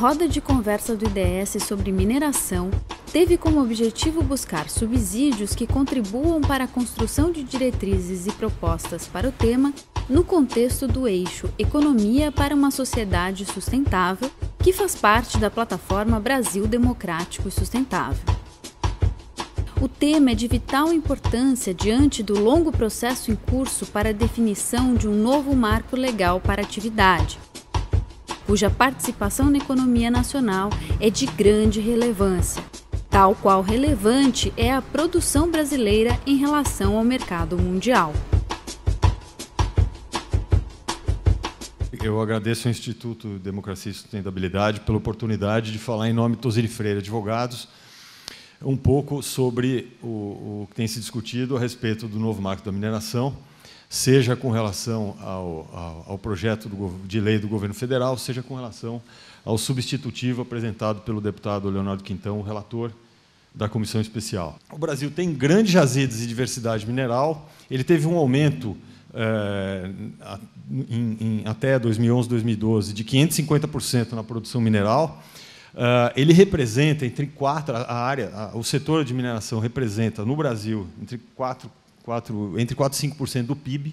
roda de conversa do IDS sobre mineração teve como objetivo buscar subsídios que contribuam para a construção de diretrizes e propostas para o tema no contexto do eixo Economia para uma Sociedade Sustentável, que faz parte da plataforma Brasil Democrático e Sustentável. O tema é de vital importância diante do longo processo em curso para a definição de um novo marco legal para a atividade cuja participação na economia nacional é de grande relevância, tal qual relevante é a produção brasileira em relação ao mercado mundial. eu agradeço ao Instituto Democracia e Sustentabilidade pela oportunidade de falar em nome de Tosiri Freire Advogados um pouco sobre o, o, que tem se discutido a respeito do novo marco da mineração seja com relação ao, ao, ao projeto do, de lei do governo federal, seja com relação ao substitutivo apresentado pelo deputado Leonardo Quintão, relator da comissão especial. O Brasil tem grandes jazidas de diversidade mineral, ele teve um aumento é, em, em, até 2011, 2012, de 550% na produção mineral. Uh, ele representa entre quatro a área, a, o setor de mineração representa no Brasil entre 4 4, entre 4% e 5% do PIB. Uh,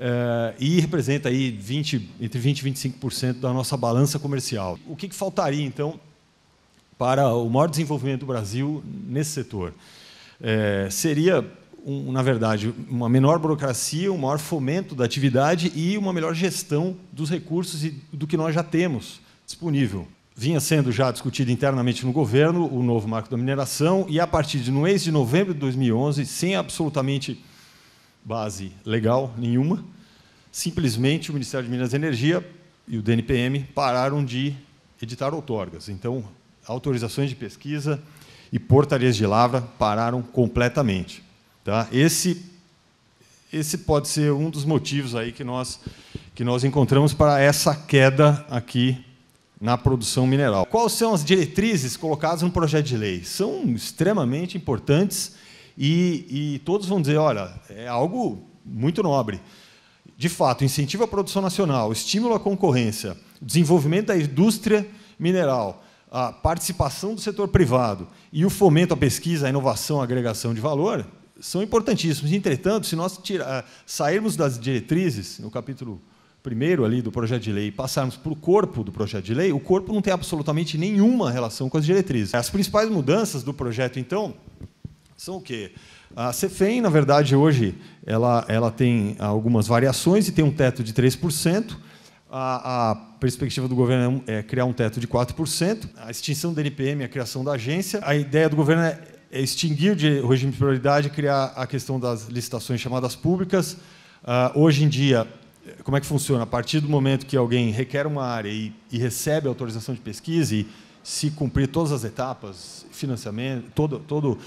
eh, e representa aí 20, entre 20% e 25% da nossa balança comercial. O que, que, faltaria, então, para o maior desenvolvimento do Brasil nesse setor? Eh, seria, um, na verdade, uma menor burocracia, um maior fomento da atividade e uma melhor gestão dos recursos e do que nós já temos disponível vinha sendo já discutido internamente no governo, o novo marco da mineração, e a partir de no mês de novembro de 2011, sem absolutamente base legal nenhuma, simplesmente o Ministério de Minas e Energia e o DNPM pararam de editar outorgas. Então, autorizações de pesquisa e portarias de lavra pararam completamente. Tá? Esse, esse pode ser um dos motivos aí que nós, que nós encontramos para essa queda aqui na produção mineral. Quais são as diretrizes colocadas no projeto de lei? São extremamente importantes e, e todos vão dizer: olha, é algo muito nobre. De fato, incentivo à produção nacional, estímulo à concorrência, desenvolvimento da indústria mineral, a participação do setor privado e o fomento à pesquisa, à inovação, à agregação de valor são importantíssimos. Entretanto, se nós tirar, eh, sairmos das diretrizes, no capítulo primeiro ali do projeto de lei passarmos para o corpo do projeto de lei, o corpo não tem absolutamente nenhuma relação com as diretrizes. As principais mudanças do projeto, então, são o quê? A CEFEM, na verdade, hoje, ela, ela tem algumas variações e tem um teto de 3%. A, a perspectiva do governo é, é criar um teto de 4%. A extinção do NPM é a criação da agência. A ideia do governo é, é extinguir o regime de prioridade e criar a questão das licitações chamadas públicas. Uh, hoje em dia, como é que funciona? A partir do momento que alguém requer uma área e, e recebe autorização de pesquisa e se cumprir todas as etapas, financiamento, todo, todo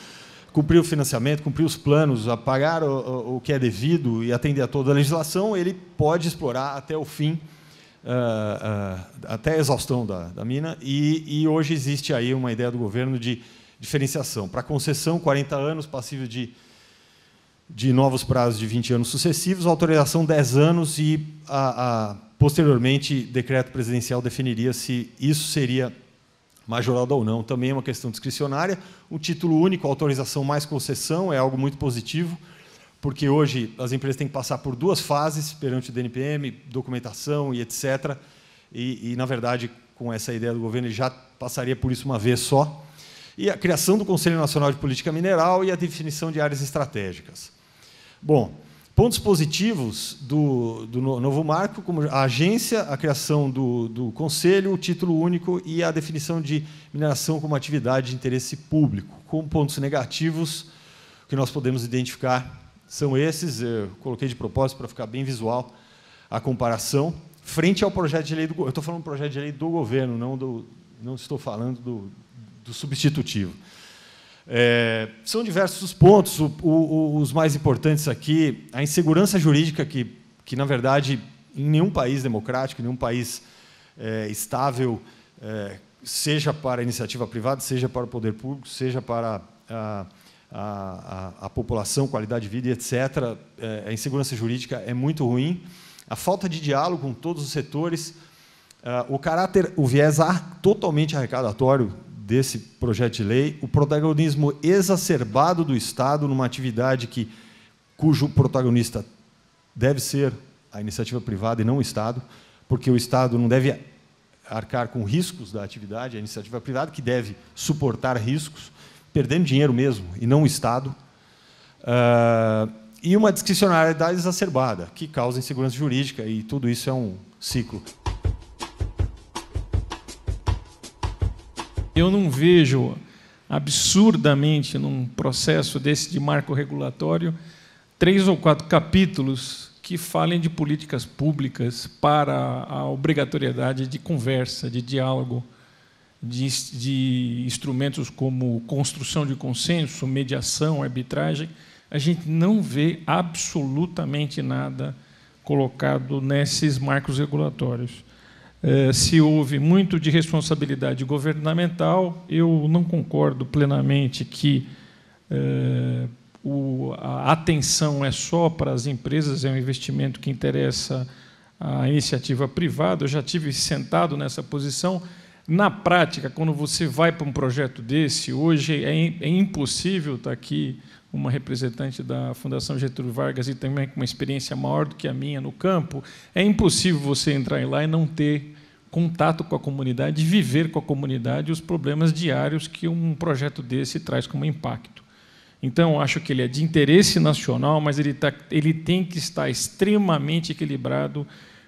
cumprir o financiamento, cumprir os planos, pagar o, o que é devido e atender a toda a legislação, ele pode explorar até o fim, uh, uh, até a exaustão da, da mina. E, e, hoje existe aí uma ideia do governo de diferenciação. Para concessão, 40 anos, passível de de novos prazos de 20 anos sucessivos, autorização 10 anos e, a, a, posteriormente, decreto presidencial definiria se isso seria majorado ou não. Também é uma questão discricionária. O título único, autorização mais concessão, é algo muito positivo, porque hoje as empresas têm que passar por duas fases perante o DNPM, documentação e etc. E, e na verdade, com essa ideia do governo, ele já passaria por isso uma vez só. E a criação do Conselho Nacional de Política Mineral e a definição de áreas estratégicas. Bom, pontos positivos do, do novo marco, como a agência, a criação do, do conselho, o título único e a definição de mineração como atividade de interesse público. Com pontos negativos que nós podemos identificar são esses, eu coloquei de propósito para ficar bem visual a comparação, frente ao projeto de lei do Eu estou falando do projeto de lei do governo, não, do, não estou falando do, do substitutivo. É, são diversos os pontos, o, o, os mais importantes aqui, a insegurança jurídica que, que na verdade, em nenhum país democrático, em nenhum país é, estável, é, seja para a iniciativa privada, seja para o poder público, seja para a, a, a, a população, qualidade de vida, etc., é, a insegurança jurídica é muito ruim. A falta de diálogo com todos os setores, é, o caráter, o viés totalmente arrecadatório desse projeto de lei, o protagonismo exacerbado do Estado numa atividade que, cujo protagonista deve ser a iniciativa privada e não o Estado, porque o Estado não deve arcar com riscos da atividade, é a iniciativa privada que deve suportar riscos, perdendo dinheiro mesmo, e não o Estado. Uh, e uma discricionalidade exacerbada, que causa insegurança jurídica, e tudo isso é um ciclo. Eu não vejo absurdamente num processo desse de marco regulatório três ou quatro capítulos que falem de políticas públicas para a obrigatoriedade de conversa, de diálogo, de, de instrumentos como construção de consenso, mediação, arbitragem. A gente não vê absolutamente nada colocado nesses marcos regulatórios. Eh, se houve muito de responsabilidade governamental. Eu não concordo plenamente que é, o, a atenção é só para as empresas, é um investimento que interessa a iniciativa privada. Eu já tive sentado nessa posição. Na prática, quando você vai para um projeto desse, hoje é, é impossível estar tá aqui uma representante da Fundação Getúlio Vargas e também com uma experiência maior do que a minha no campo, é impossível você entrar lá e não ter contato com a comunidade, viver com a comunidade os problemas diários que um projeto desse traz como impacto. Então, acho que ele é de interesse nacional, mas ele, tá, ele tem que estar extremamente equilibrado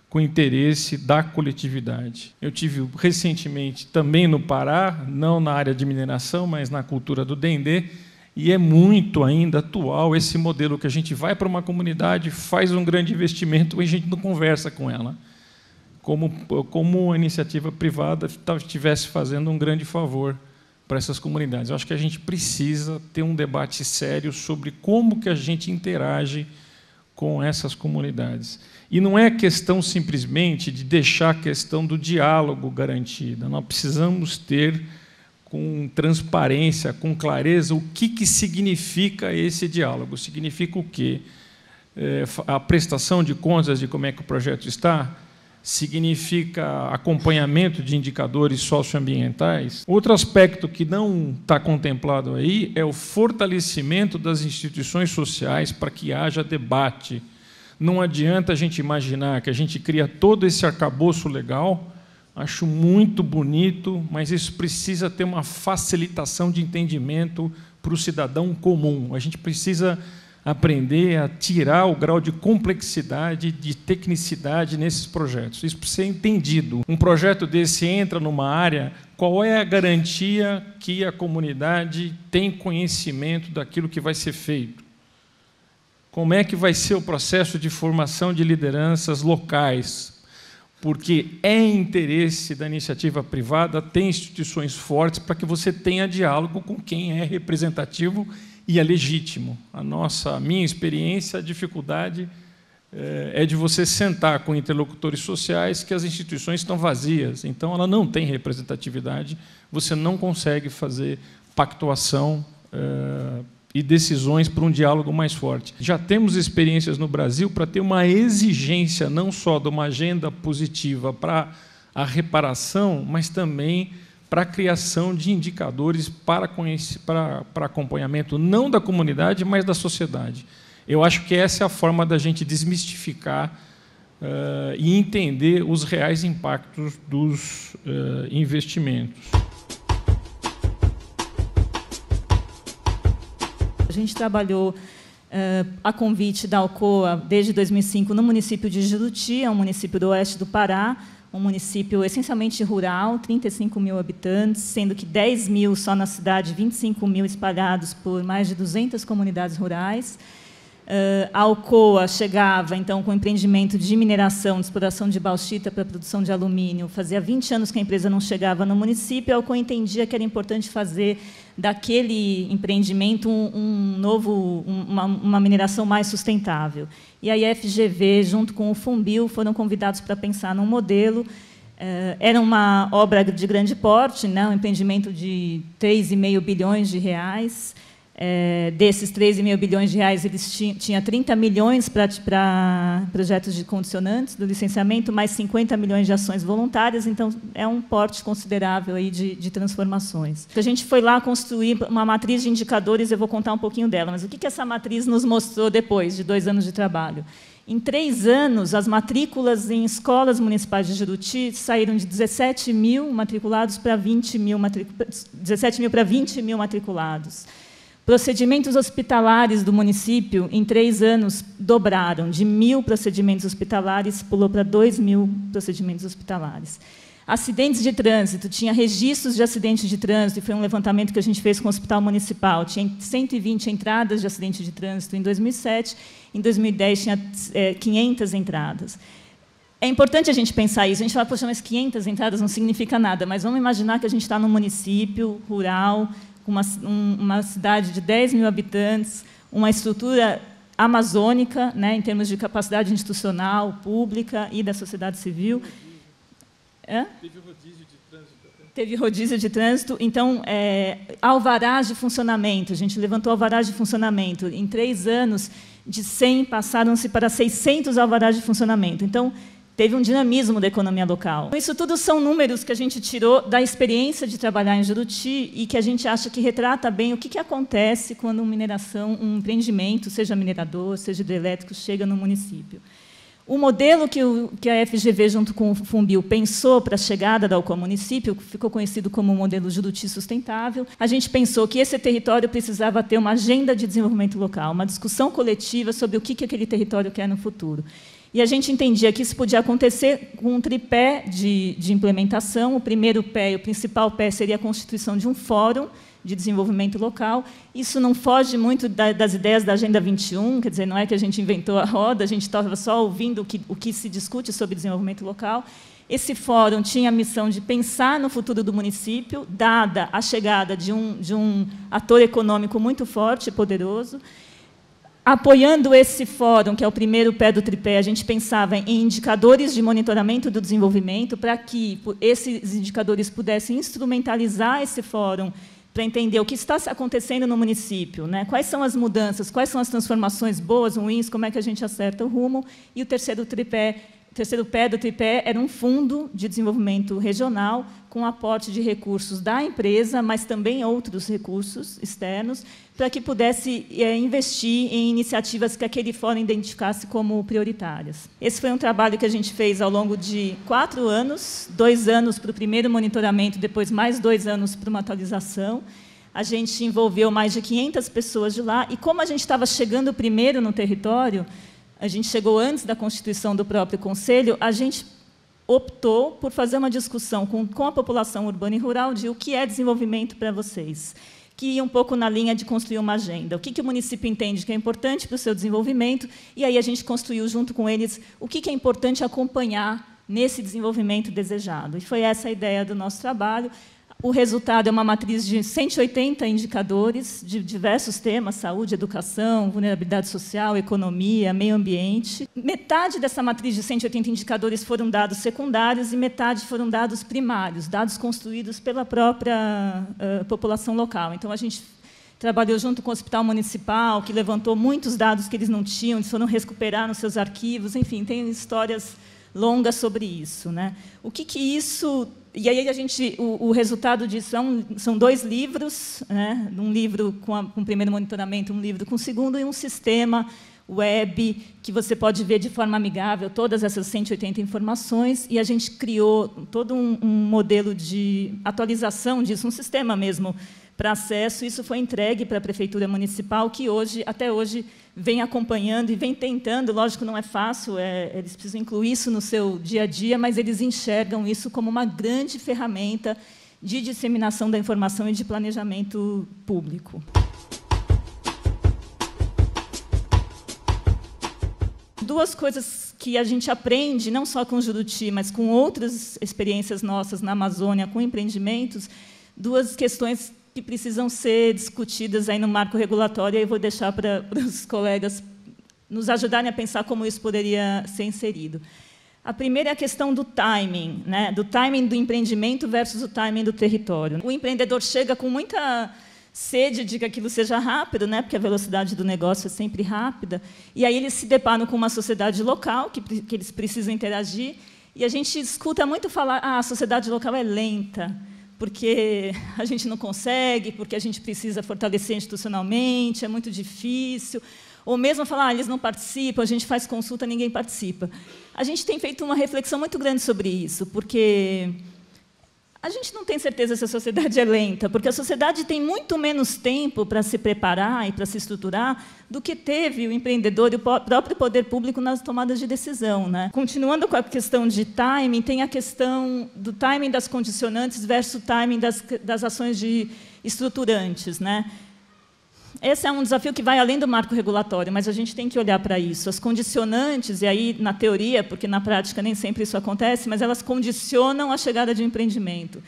com o interesse da coletividade. Eu tive recentemente também no Pará, não na área de mineração, mas na cultura do dendê, e é muito ainda atual esse modelo que a gente vai para uma comunidade, faz um grande investimento e a gente não conversa com ela como, como uma iniciativa privada estivesse fazendo um grande favor para essas comunidades. Eu acho que a gente precisa ter um debate sério sobre como que a gente interage com essas comunidades. E não é questão simplesmente de deixar a questão do diálogo garantida. Nós precisamos ter com transparência, com clareza, o que, que significa esse diálogo. Significa o quê? É, a prestação de contas de como é que o projeto está? significa acompanhamento de indicadores socioambientais. Outro aspecto que não está contemplado aí é o fortalecimento das instituições sociais para que haja debate. Não adianta a gente imaginar que a gente cria todo esse arcabouço legal, acho muito bonito, mas isso precisa ter uma facilitação de entendimento para o cidadão comum. A gente precisa aprender a tirar o grau de complexidade, de tecnicidade nesses projetos. Isso precisa ser entendido. Um projeto desse entra numa área, qual é a garantia que a comunidade tem conhecimento daquilo que vai ser feito? Como é que vai ser o processo de formação de lideranças locais? Porque é interesse da iniciativa privada ter instituições fortes para que você tenha diálogo com quem é representativo e é legítimo. A nossa, a minha experiência, a dificuldade eh, é de você sentar com interlocutores sociais que as instituições estão vazias, então ela não tem representatividade, você não consegue fazer pactuação é, e decisões para um diálogo mais forte. Já temos experiências no Brasil para ter uma exigência não só de uma agenda positiva para a reparação, mas também para a criação de indicadores para, para, para acompanhamento não da comunidade, mas da sociedade. Eu acho que essa é a forma da gente desmistificar uh, e entender os reais impactos dos uh, investimentos. A gente trabalhou uh, a convite da Alcoa desde 2005 no município de Juruti, é um município do oeste do Pará, um município essencialmente rural, 35 mil habitantes, sendo que 10 mil só na cidade, 25 mil espalhados por mais de 200 comunidades rurais. Uh, a Alcoa chegava, então, com empreendimento de mineração, de exploração de bauxita para produção de alumínio. Fazia 20 anos que a empresa não chegava no município, a é Alcoa entendia que era importante fazer daquele empreendimento um, um novo, uma, uma mineração mais sustentável. E a IFGV, junto com o Fumbil, foram convidados para pensar num modelo eh, era uma obra de grande porte, né, um empreendimento de 3,5 bilhões de reais, é, desses 13 mil bilhões de reais, eles tinha 30 milhões para projetos de condicionantes do licenciamento, mais 50 milhões de ações voluntárias, então é um porte considerável aí de, de transformações. A gente foi lá construir uma matriz de indicadores, eu vou contar um pouquinho dela, mas o que, que essa matriz nos mostrou depois de dois anos de trabalho? Em três anos, as matrículas em escolas municipais de Juruti saíram de 17 mil matriculados para 20 mil, matric... 17 mil para 20 mil matriculados. Procedimentos hospitalares do município, em três anos, dobraram. De mil procedimentos hospitalares, pulou para dois mil procedimentos hospitalares. Acidentes de trânsito, tinha registros de acidentes de trânsito, e foi um levantamento que a gente fez com o Hospital Municipal. Tinha 120 entradas de acidente de trânsito em 2007, em 2010 tinha é, 500 entradas. É importante a gente pensar isso. A gente fala, poxa, mas 500 entradas não significa nada, mas vamos imaginar que a gente está num município rural, uma, um, uma cidade de 10 mil habitantes, uma estrutura amazônica, né, em termos de capacidade institucional, pública e da sociedade civil. Teve rodízio de trânsito. Né? Teve rodízio de trânsito. Então, é, alvarás de funcionamento. A gente levantou alvarás de funcionamento. Em três anos, de 100 passaram-se para 600 alvarás de funcionamento. Então, teve um dinamismo da economia local. Então, isso tudo são números que a gente tirou da experiência de trabalhar em Juruti e que a gente acha que retrata bem o que, que acontece quando uma mineração, um empreendimento, seja minerador, seja hidrelétrico, chega no município. O modelo que, o, que, a FGV, junto com o Fumbil, pensou para a chegada da UCO ao município ficou conhecido como o modelo Juruti Sustentável. A gente pensou que esse território precisava ter uma agenda de desenvolvimento local, uma discussão coletiva sobre o que, que aquele território quer no futuro. E a gente entendia que isso podia acontecer com um tripé de, de implementação. O primeiro pé e o principal pé seria a constituição de um fórum de desenvolvimento local. Isso não foge muito da, das ideias da Agenda 21, quer dizer, não é que a gente inventou a roda, a gente estava só ouvindo o que, o que se discute sobre desenvolvimento local. Esse fórum tinha a missão de pensar no futuro do município, dada a chegada de um, de um ator econômico muito forte e poderoso, apoiando esse fórum, que é o primeiro pé do tripé, a gente pensava em indicadores de monitoramento do desenvolvimento para que esses indicadores pudessem instrumentalizar esse fórum para entender o que está acontecendo no município, né? quais são as mudanças, quais são as transformações boas, ruins, como é que a gente acerta o rumo. E o terceiro tripé terceiro pé do tripé era um fundo de desenvolvimento regional com aporte de recursos da empresa, mas também outros recursos externos, para que pudesse é, investir em iniciativas que aquele fórum identificasse como prioritárias. Esse foi um trabalho que a gente fez ao longo de quatro anos, dois anos para o primeiro monitoramento, depois mais dois anos para uma atualização. A gente envolveu mais de 500 pessoas de lá, e como a gente estava chegando primeiro no território, a gente chegou antes da constituição do próprio conselho, a gente optou por fazer uma discussão com, com a população urbana e rural de o que é desenvolvimento para vocês, que ia um pouco na linha de construir uma agenda. O que, que o município entende que é importante para o seu desenvolvimento, e aí a gente construiu junto com eles o que, que é importante acompanhar nesse desenvolvimento desejado. E foi essa a ideia do nosso trabalho. O resultado é uma matriz de 180 indicadores de diversos temas: saúde, educação, vulnerabilidade social, economia, meio ambiente. Metade dessa matriz de 180 indicadores foram dados secundários e metade foram dados primários, dados construídos pela própria uh, população local. Então, a gente trabalhou junto com o Hospital Municipal, que levantou muitos dados que eles não tinham, eles foram recuperar nos seus arquivos. Enfim, tem histórias longa sobre isso. Né? O que, que isso. E aí a gente, o, o resultado disso é um, são dois livros, né? um livro com, a, com o primeiro monitoramento, um livro com o segundo, e um sistema web que você pode ver de forma amigável todas essas 180 informações e a gente criou todo um, um modelo de atualização disso, um sistema mesmo para acesso. Isso foi entregue para a prefeitura municipal que hoje, até hoje, vem acompanhando e vem tentando, lógico não é fácil, é, eles precisam incluir isso no seu dia a dia, mas eles enxergam isso como uma grande ferramenta de disseminação da informação e de planejamento público. Duas coisas que a gente aprende, não só com o Juruti, mas com outras experiências nossas na Amazônia, com empreendimentos, duas questões que precisam ser discutidas aí no marco regulatório, e eu vou deixar para, os colegas nos ajudarem a pensar como isso poderia ser inserido. A primeira é a questão do timing, né? do timing do empreendimento versus o timing do território. O empreendedor chega com muita sede de que aquilo seja rápido, né? porque a velocidade do negócio é sempre rápida, e aí eles se deparam com uma sociedade local que, que eles precisam interagir, e a gente escuta muito falar ah, a sociedade local é lenta porque a gente não consegue, porque a gente precisa fortalecer institucionalmente, é muito difícil. Ou mesmo falar, ah, eles não participam, a gente faz consulta, ninguém participa. A gente tem feito uma reflexão muito grande sobre isso, porque a gente não tem certeza se a sociedade é lenta, porque a sociedade tem muito menos tempo para se preparar e para se estruturar do que teve o empreendedor e o próprio poder público nas tomadas de decisão. Né? Continuando com a questão de timing, tem a questão do timing das condicionantes versus o timing das, das ações de estruturantes. Né? Esse é um desafio que vai além do marco regulatório, mas a gente tem que olhar para isso. As condicionantes, e aí na teoria, porque na prática nem sempre isso acontece, mas elas condicionam a chegada de um empreendimento.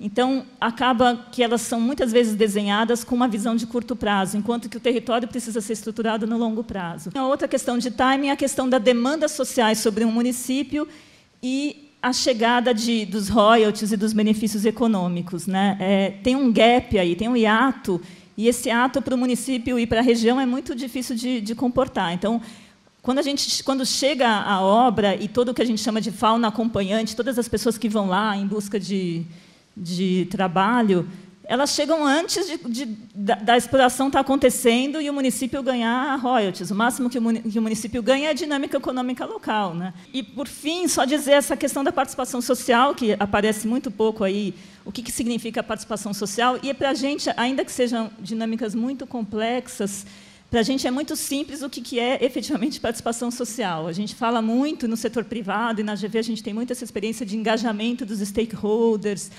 Então, acaba que elas são muitas vezes desenhadas com uma visão de curto prazo, enquanto que o território precisa ser estruturado no longo prazo. A outra questão de timing é a questão das demandas sociais sobre um município e a chegada de, dos royalties e dos benefícios econômicos. Né? É, tem um gap aí, tem um hiato e esse ato para o município e para a região é muito difícil de, de comportar. Então, quando a gente quando chega a obra e todo o que a gente chama de fauna acompanhante, todas as pessoas que vão lá em busca de, de trabalho, elas chegam antes de, de, da, da, exploração estar tá acontecendo e o município ganhar royalties. O máximo que o, muni, que o município ganha é a dinâmica econômica local. Né? E, por fim, só dizer essa questão da participação social, que aparece muito pouco aí, o que, que significa a participação social. E, é para a gente, ainda que sejam dinâmicas muito complexas, para a gente é muito simples o que é efetivamente participação social. A gente fala muito no setor privado e na GV a gente tem muito essa experiência de engajamento dos stakeholders,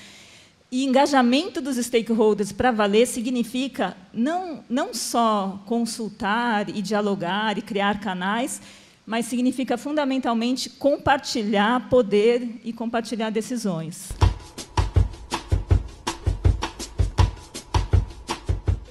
e engajamento dos stakeholders para valer significa não, não só consultar e dialogar e criar canais, mas significa fundamentalmente compartilhar poder e compartilhar decisões.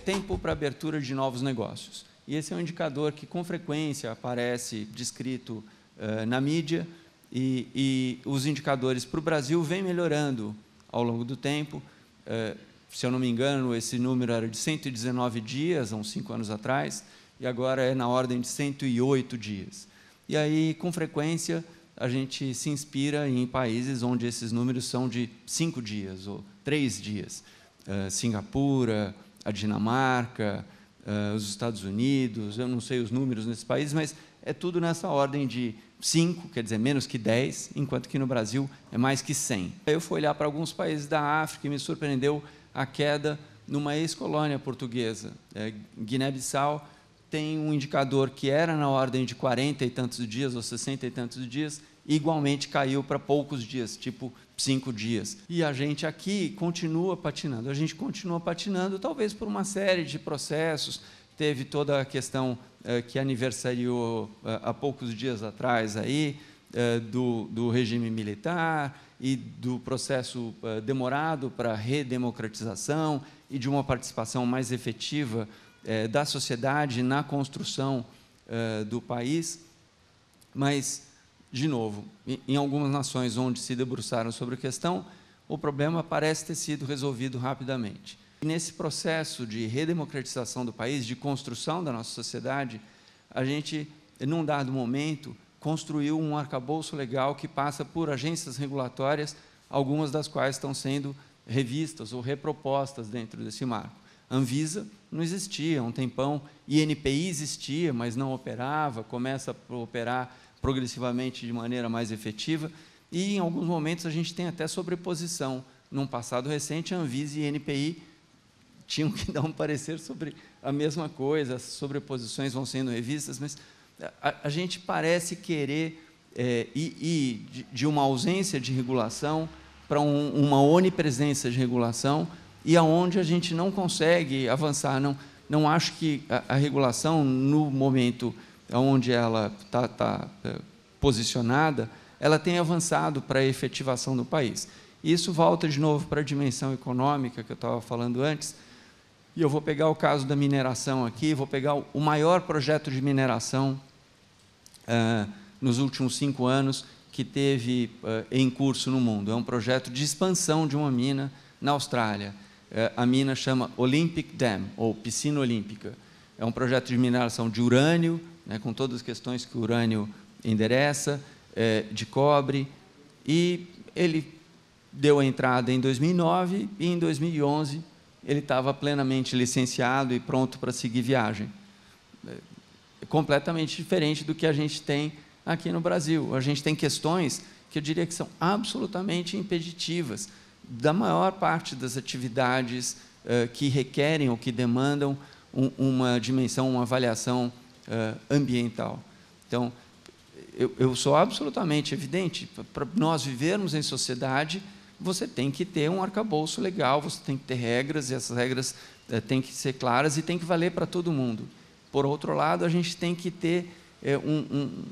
Tempo para abertura de novos negócios. E esse é um indicador que, com frequência, aparece descrito uh, na mídia, e, e os indicadores para o Brasil vêm melhorando ao longo do tempo. É, se eu não me engano, esse número era de 119 dias, há uns cinco anos atrás, e agora é na ordem de 108 dias. E aí, com frequência, a gente se inspira em países onde esses números são de cinco dias ou três dias. É, Singapura, a Dinamarca, é, os Estados Unidos, eu não sei os números nesses países, mas é tudo nessa ordem de 5, quer dizer, menos que 10, enquanto que no Brasil é mais que 100. Eu fui olhar para alguns países da África e me surpreendeu a queda numa ex-colônia portuguesa. É, Guiné-Bissau tem um indicador que era na ordem de 40 e tantos dias ou 60 e tantos dias, igualmente caiu para poucos dias, tipo cinco dias. E a gente aqui continua patinando. A gente continua patinando, talvez por uma série de processos, teve toda a questão eh, que aniversariou eh, há poucos dias atrás aí eh, do, do, regime militar e do processo demorado para redemocratização e de uma participação mais efetiva da sociedade na construção do país, mas de novo, em algumas nações onde se debruçaram sobre a questão, o problema parece ter sido resolvido rapidamente nesse processo de redemocratização do país, de construção da nossa sociedade, a gente, num dado momento, construiu um arcabouço legal que passa por agências regulatórias, algumas das quais estão sendo revistas ou repropostas dentro desse marco. Anvisa não existia há um tempão, INPI existia, mas não operava, começa a operar progressivamente de maneira mais efetiva, e em alguns momentos a gente tem até sobreposição. Num passado recente, Anvisa e INPI tinham que dar um parecer sobre a mesma coisa, as sobreposições vão sendo revistas, mas a, a gente parece querer é, ir, ir de, de, uma ausência de regulação para um, uma onipresença de regulação e aonde a gente não consegue avançar. Não, não acho que a, a regulação, no momento onde ela está tá, é, posicionada, ela tem avançado para a efetivação do país. Isso volta de novo para a dimensão econômica que eu estava falando antes. E eu vou pegar o caso da mineração aqui, vou pegar o maior projeto de mineração uh, nos últimos cinco anos que teve uh, em curso no mundo. É um projeto de expansão de uma mina na Austrália. Uh, a mina chama Olympic Dam, ou Piscina Olímpica. É um projeto de mineração de urânio, né, com todas as questões que o urânio endereça, eh, de cobre, e ele deu a entrada em 2009 e em 2011 ele estava plenamente licenciado e pronto para seguir viagem. É completamente diferente do que a gente tem aqui no Brasil. A gente tem questões que eu diria que são absolutamente impeditivas da maior parte das atividades uh, que requerem ou que demandam um, uma dimensão, uma avaliação uh, ambiental. Então, eu, eu, sou absolutamente evidente, para nós vivermos em sociedade, você tem que ter um arcabouço legal, você tem que ter regras, e essas regras é, têm que ser claras e tem que valer para todo mundo. Por outro lado, a gente tem que ter é, um, um,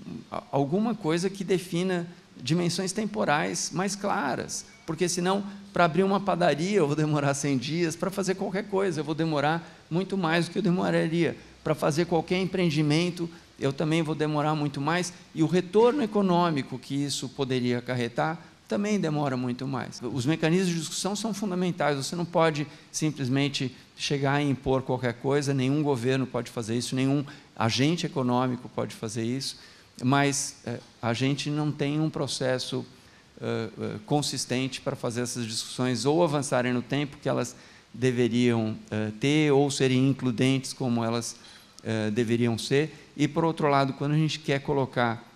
alguma coisa que defina dimensões temporais mais claras, porque senão, para abrir uma padaria, eu vou demorar 100 dias, para fazer qualquer coisa, eu vou demorar muito mais do que eu demoraria. Para fazer qualquer empreendimento, eu também vou demorar muito mais, e o retorno econômico que isso poderia acarretar também demora muito mais. Os mecanismos de discussão são fundamentais, você não pode simplesmente chegar e impor qualquer coisa, nenhum governo pode fazer isso, nenhum agente econômico pode fazer isso, mas eh, a gente não tem um processo eh, eh, consistente para fazer essas discussões ou avançarem no tempo que elas deveriam ter ou serem includentes como elas deveriam ser. E, por outro lado, quando a gente quer colocar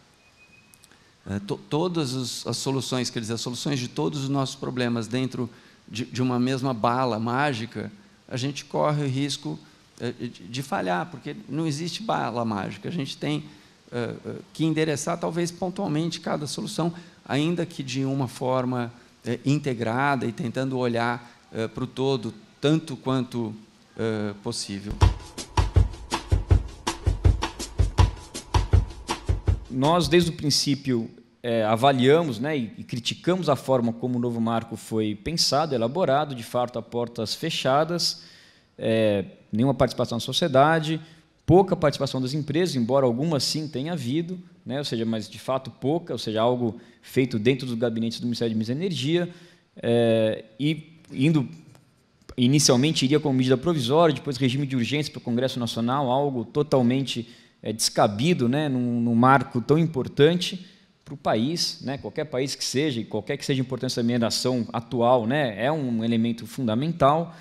é, todas os, as soluções, quer dizer, as soluções de todos os nossos problemas dentro de, de uma mesma bala mágica, a gente corre o risco é, de, de falhar, porque não existe bala mágica. A gente tem é, que endereçar, talvez pontualmente, cada solução, ainda que de uma forma integrada e tentando olhar para o todo tanto quanto possível. nós, desde o princípio, é, avaliamos né, e, e, criticamos a forma como o novo marco foi pensado, elaborado, de fato, a portas fechadas, é, nenhuma participação da sociedade, pouca participação das empresas, embora algumas sim tenha havido, né, ou seja, mas de fato pouca, ou seja, algo feito dentro dos gabinetes do Ministério de Minas e Energia, é, e indo inicialmente iria como medida provisória, depois regime de urgência para o Congresso Nacional, algo totalmente é, descabido né, num, num marco tão importante para o país, né, qualquer país que seja, e qualquer que seja a importância da mineração atual, né, é um elemento fundamental.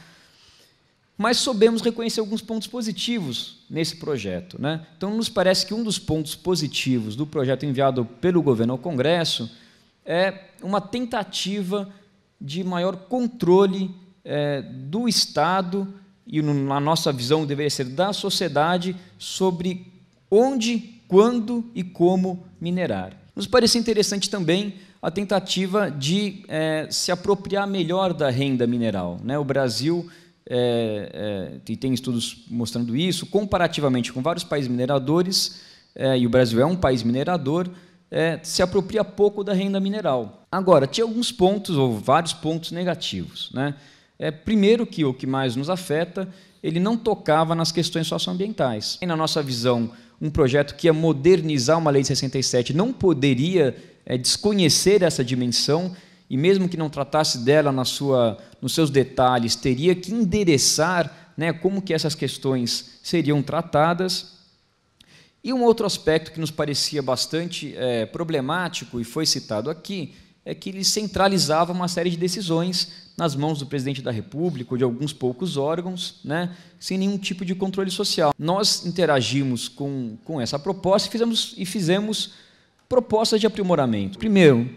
Mas soubemos reconhecer alguns pontos positivos nesse projeto. Né? Então, nos parece que um dos pontos positivos do projeto enviado pelo governo ao Congresso é uma tentativa de maior controle é, do Estado, e na nossa visão deveria ser da sociedade, sobre onde, quando e como minerar. Nos parece interessante também a tentativa de é, se apropriar melhor da renda mineral. Né? O Brasil é, é, tem estudos mostrando isso, comparativamente com vários países mineradores, é, e o Brasil é um país minerador, se apropria pouco da renda mineral. Agora, tinha alguns pontos, ou vários pontos negativos. Né? primeiro, que o que mais nos afeta, ele não tocava nas questões socioambientais. E na nossa visão um projeto que ia modernizar uma lei de 67, não poderia é, desconhecer essa dimensão e mesmo que não tratasse dela na sua, nos seus detalhes, teria que endereçar né, como que essas questões seriam tratadas. E um outro aspecto que nos parecia bastante é, problemático e foi citado aqui é que ele centralizava uma série de decisões nas mãos do presidente da República ou de alguns poucos órgãos, né, sem nenhum tipo de controle social. Nós interagimos com, com essa proposta e fizemos, e fizemos propostas de aprimoramento. Primeiro,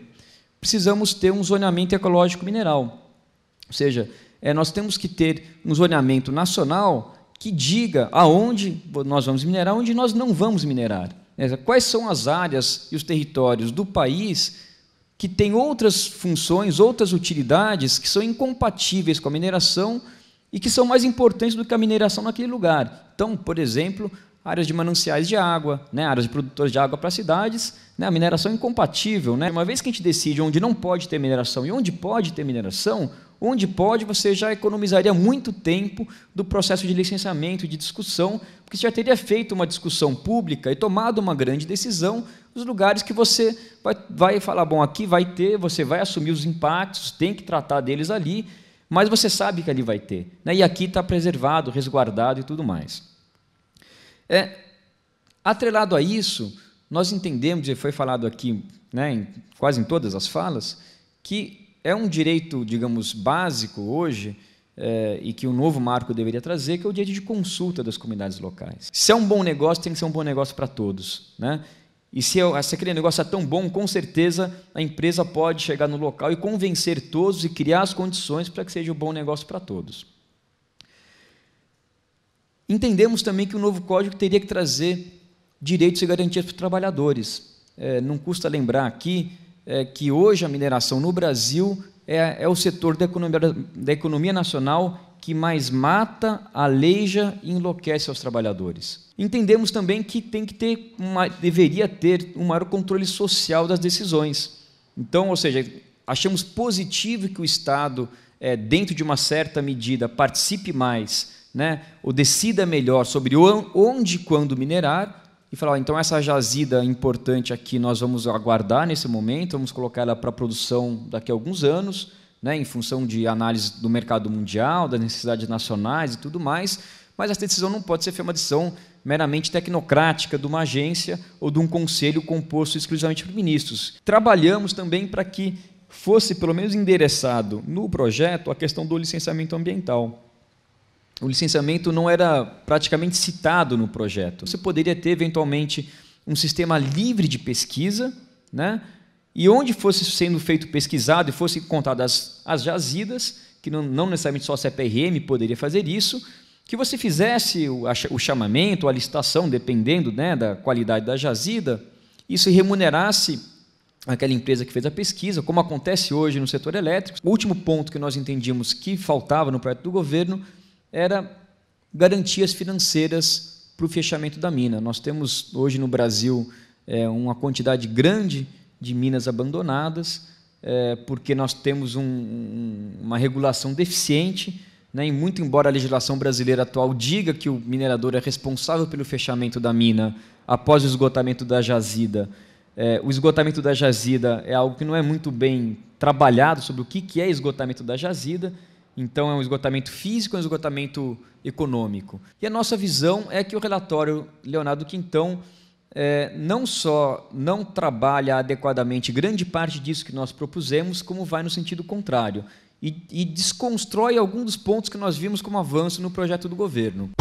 precisamos ter um zoneamento ecológico mineral, ou seja, é, nós temos que ter um zoneamento nacional que diga aonde nós vamos minerar, onde nós não vamos minerar. Quais são as áreas e os territórios do país que tem outras funções, outras utilidades que são incompatíveis com a mineração e que são mais importantes do que a mineração naquele lugar. Então, por exemplo, áreas de mananciais de água, né, áreas de produtores de água para cidades, né, a mineração é incompatível. Né? Uma vez que a gente decide onde não pode ter mineração e onde pode ter mineração, Onde pode, você já economizaria muito tempo do processo de licenciamento, de discussão, porque você já teria feito uma discussão pública e tomado uma grande decisão nos lugares que você vai, vai falar, bom, aqui vai ter, você vai assumir os impactos, tem que tratar deles ali, mas você sabe que ali vai ter. Né? E aqui está preservado, resguardado e tudo mais. É, atrelado a isso, nós entendemos, e foi falado aqui né, em, quase em todas as falas, que é um direito, digamos, básico hoje é, e que o novo marco deveria trazer, que é o direito de consulta das comunidades locais. Se é um bom negócio, tem que ser um bom negócio para todos. Né? E se, é se aquele negócio é tão bom, com certeza a empresa pode chegar no local e convencer todos e criar as condições para que seja um bom negócio para todos. Entendemos também que o novo código teria que trazer direitos e garantias para os trabalhadores. É, não custa lembrar aqui é, que hoje a mineração no Brasil é, é o setor da economia, da economia nacional que mais mata, aleija e enlouquece aos trabalhadores. Entendemos também que tem que ter uma, deveria ter um maior controle social das decisões. Então, ou seja, achamos positivo que o Estado, é, dentro de uma certa medida, participe mais, né, ou decida melhor sobre onde e quando minerar, falar, então essa jazida importante aqui nós vamos aguardar nesse momento, vamos colocar ela para produção daqui a alguns anos, né, em função de análise do mercado mundial, das necessidades nacionais e tudo mais, mas essa decisão não pode ser uma decisão meramente tecnocrática de uma agência ou de um conselho composto exclusivamente por ministros. Trabalhamos também para que fosse pelo menos endereçado no projeto a questão do licenciamento ambiental o licenciamento não era praticamente citado no projeto. Você poderia ter, eventualmente, um sistema livre de pesquisa, né? e onde fosse sendo feito pesquisado e fossem contadas as jazidas, que não, não, necessariamente só a CPRM poderia fazer isso, que você fizesse o, o chamamento, a licitação, dependendo né, da qualidade da jazida, isso remunerasse aquela empresa que fez a pesquisa, como acontece hoje no setor elétrico. O último ponto que nós entendíamos que faltava no projeto do governo era garantias financeiras para o fechamento da mina. Nós temos hoje no Brasil é, uma quantidade grande de minas abandonadas, é, porque nós temos um, uma regulação deficiente. Né, muito embora a legislação brasileira atual diga que o minerador é responsável pelo fechamento da mina após o esgotamento da jazida, é, o esgotamento da jazida é algo que não é muito bem trabalhado sobre o que, que é esgotamento da jazida. Então, é um esgotamento físico, é um esgotamento econômico. E a nossa visão é que o relatório Leonardo Quintão é, não só não trabalha adequadamente grande parte disso que nós propusemos, como vai no sentido contrário e, e desconstrói alguns dos pontos que nós vimos como avanço no projeto do governo.